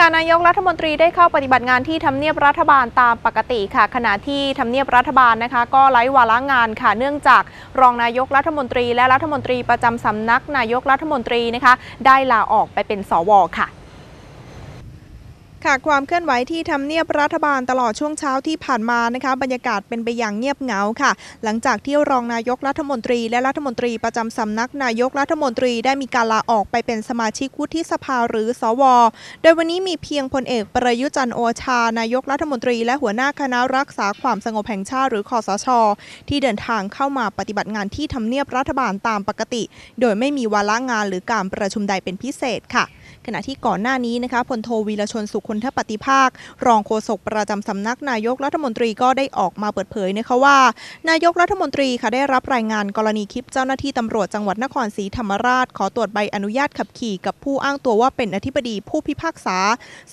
ค่ะนายกรัฐมนตรีได้เข้าปฏิบัติงานที่ทำเนียบรัฐบาลตามปกติค่ะ ขณะที่ทำเนียบรัฐบาลนะคะ ก็ไร้วาระงานค่ะ เนื่องจากรองนายกรัฐมนตรี และรัฐมนตรีประจำสำนักนายกรัฐมนตรีนะคะ ได้ลาออกไปเป็นสวค่ะค่ะ ความเคลื่อนไหวที่ทำเนียบรัฐบาลตลอดช่วงเช้าที่ผ่านมานะคะบรรยากาศเป็นไปอย่างเงียบเหงาค่ะ หลังจากที่รองนายกรัฐมนตรี และรัฐมนตรีประจำสำนักนายกรัฐมนตรีได้มีการลาออกไปเป็นสมาชิกวุฒิสภาหรือสว โดยวันนี้มีเพียงพลเอกประยุจันโอชา นายกรัฐมนตรีและหัวหน้าคณะรักษาความสงบแห่งชาติหรือคอสช ที่เดินทางเข้ามาปฏิบัติงานที่ทำเนียบรัฐบาลตามปกติ โดยไม่มีวาระงานหรือการประชุมใดเป็นพิเศษค่ะขณะที่ก่อนหน้านี้นะคะพลโทวีรชนสุคนทปฏิภาค รองโฆษกประจำสำนัก นายกรัฐมนตรีก็ได้ออกมาเปิดเผยนะคะว่า นายกรัฐมนตรีค่ะได้รับรายงานกรณีคลิปเจ้าหน้าที่ตำรวจจังหวัดนครศรีธรรมราช ขอตรวจใบอนุญาตขับขี่กับผู้อ้างตัวว่าเป็นอธิบดีผู้พิพากษา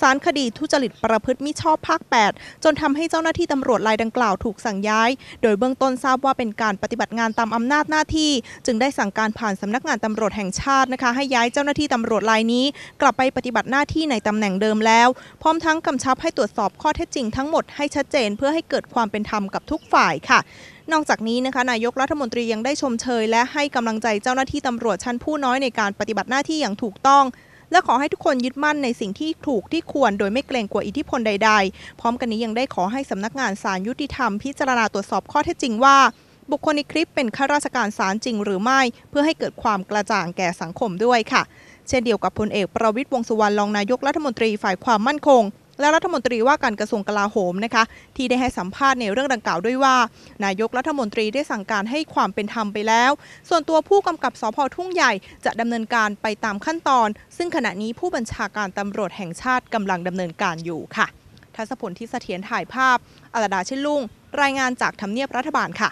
สารคดีทุจริตประพฤติมิชอบภาค 8 จนทำให้เจ้าหน้าที่ตำรวจรายดังกล่าวถูกสั่งย้าย โดยเบื้องต้นทราบว่าเป็นการปฏิบัติงานตามอำนาจหน้าที่ จึงได้สั่งการผ่านสำนักงานตำรวจแห่งชาตินะคะให้ย้ายเจ้าหน้าที่ตำรวจรายนี้กลับไปปฏิบัติหน้าที่ในตำแหน่งเดิมแล้วพร้อมทั้งกำชับให้ตรวจสอบข้อเท็จจริงทั้งหมดให้ชัดเจนเพื่อให้เกิดความเป็นธรรมกับทุกฝ่ายค่ะ นอกจากนี้นะคะนายกรัฐมนตรียังได้ชมเชย และให้กำลังใจเจ้าหน้าที่ตำรวจชั้นผู้น้อยในการปฏิบัติหน้าที่อย่างถูกต้อง และขอให้ทุกคนยึดมั่นในสิ่งที่ถูกที่ควรโดยไม่เกรงกลัวอิทธิพลใด ๆ พร้อมกันนี้ยังได้ขอให้สำนักงานสารยุติธรรม พิจารณาตรวจสอบข้อเท็จจริงว่าบุคคลในคลิปเป็น ข้าราชการศาลจริงหรือไม่เพื่อให้เกิดความกระจ่างแก่สังคมด้วยค่ะ เช่นเดียวกับพลเอก ประวิตยวงสุวรรณรองนายกรัฐมนตรีฝ่ายความมั่นคง และรัฐมนตรีว่าการกระทรวงกลาโหมนะคะ ที่ได้ให้สัมภาษณ์ในเรื่องดังกล่าวด้วยว่า นายกรัฐมนตรีได้สั่งการให้ความเป็นธรรมไปแล้ว ส่วนตัวผู้กำกับสพทุ่งใหญ่จะดำเนินการไปตามขั้นตอน ซึ่งขณะนี้ผู้บัญชาการตำรวจแห่งชาติกำลังดำเนินการอยู่ค่ะทัศพลที่เสถียรถ่ายภาพอลดาชิลุงรายงานจากทำเนียบรัฐบาลค่ะ